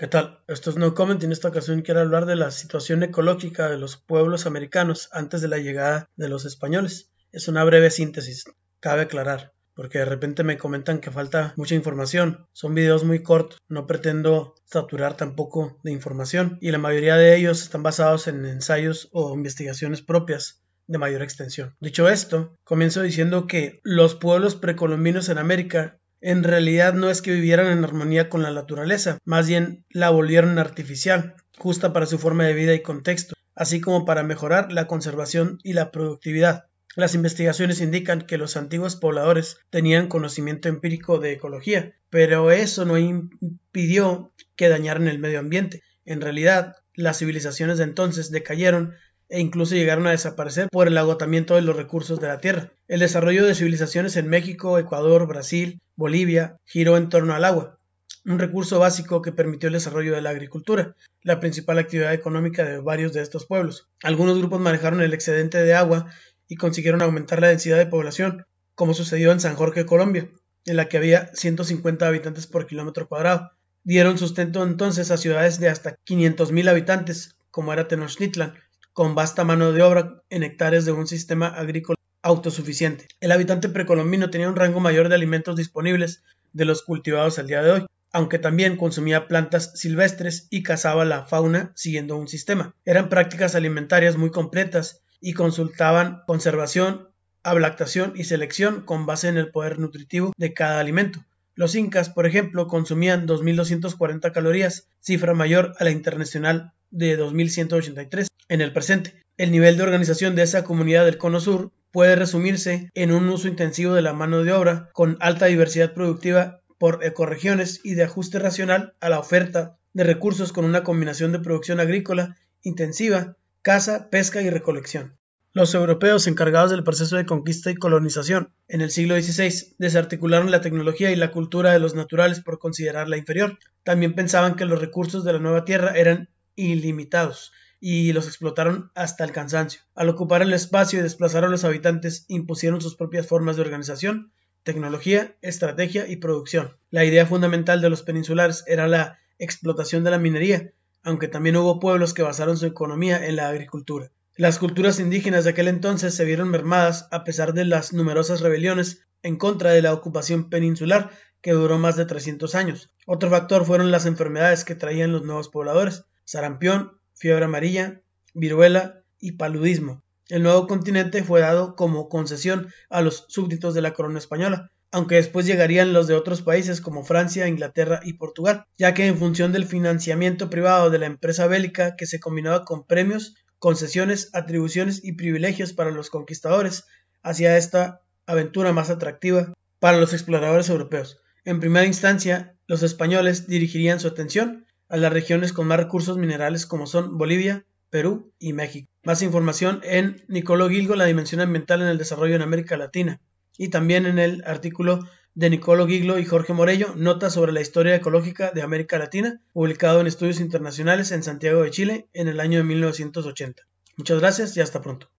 ¿Qué tal? Esto es No Comment y en esta ocasión quiero hablar de la situación ecológica de los pueblos americanos antes de la llegada de los españoles. Es una breve síntesis, cabe aclarar, porque de repente me comentan que falta mucha información. Son videos muy cortos, no pretendo saturar tampoco de información y la mayoría de ellos están basados en ensayos o investigaciones propias de mayor extensión. Dicho esto, comienzo diciendo que los pueblos precolombinos en América en realidad no es que vivieran en armonía con la naturaleza, más bien la volvieron artificial, justa para su forma de vida y contexto, así como para mejorar la conservación y la productividad. Las investigaciones indican que los antiguos pobladores tenían conocimiento empírico de ecología, pero eso no impidió que dañaran el medio ambiente. En realidad, las civilizaciones de entonces decayeron e incluso llegaron a desaparecer por el agotamiento de los recursos de la Tierra. El desarrollo de civilizaciones en México, Ecuador, Brasil, Bolivia giró en torno al agua, un recurso básico que permitió el desarrollo de la agricultura, la principal actividad económica de varios de estos pueblos. Algunos grupos manejaron el excedente de agua y consiguieron aumentar la densidad de población, como sucedió en San Jorge, Colombia, en la que había 150 habitantes por kilómetro cuadrado. Dieron sustento entonces a ciudades de hasta 500.000 habitantes, como era Tenochtitlan, con vasta mano de obra en hectáreas de un sistema agrícola autosuficiente. El habitante precolombino tenía un rango mayor de alimentos disponibles de los cultivados al día de hoy, aunque también consumía plantas silvestres y cazaba la fauna siguiendo un sistema. Eran prácticas alimentarias muy completas y consultaban conservación, ablactación y selección con base en el poder nutritivo de cada alimento. Los incas, por ejemplo, consumían 2.240 calorías, cifra mayor a la internacional de 2.183, en el presente. El nivel de organización de esa comunidad del Cono Sur puede resumirse en un uso intensivo de la mano de obra con alta diversidad productiva por ecorregiones y de ajuste racional a la oferta de recursos con una combinación de producción agrícola intensiva, caza, pesca y recolección. Los europeos encargados del proceso de conquista y colonización en el siglo XVI desarticularon la tecnología y la cultura de los naturales por considerarla inferior. También pensaban que los recursos de la nueva tierra eran ilimitados y los explotaron hasta el cansancio. Al ocupar el espacio y desplazar a los habitantes, impusieron sus propias formas de organización, tecnología, estrategia y producción. La idea fundamental de los peninsulares era la explotación de la minería, aunque también hubo pueblos que basaron su economía en la agricultura. Las culturas indígenas de aquel entonces se vieron mermadas a pesar de las numerosas rebeliones en contra de la ocupación peninsular que duró más de 300 años. Otro factor fueron las enfermedades que traían los nuevos pobladores, sarampión, fiebre amarilla, viruela y paludismo. El nuevo continente fue dado como concesión a los súbditos de la corona española, aunque después llegarían los de otros países como Francia, Inglaterra y Portugal, ya que en función del financiamiento privado de la empresa bélica que se combinaba con premios, concesiones, atribuciones y privilegios para los conquistadores, hacía esta aventura más atractiva para los exploradores europeos. En primera instancia, los españoles dirigirían su atención a las regiones con más recursos minerales como son Bolivia, Perú y México. Más información en Nicoló Gilgo, la dimensión ambiental en el desarrollo en América Latina. Y también en el artículo de Nicoló Giglo y Jorge Morello, Notas sobre la historia ecológica de América Latina, publicado en Estudios Internacionales en Santiago de Chile en el año de 1980. Muchas gracias y hasta pronto.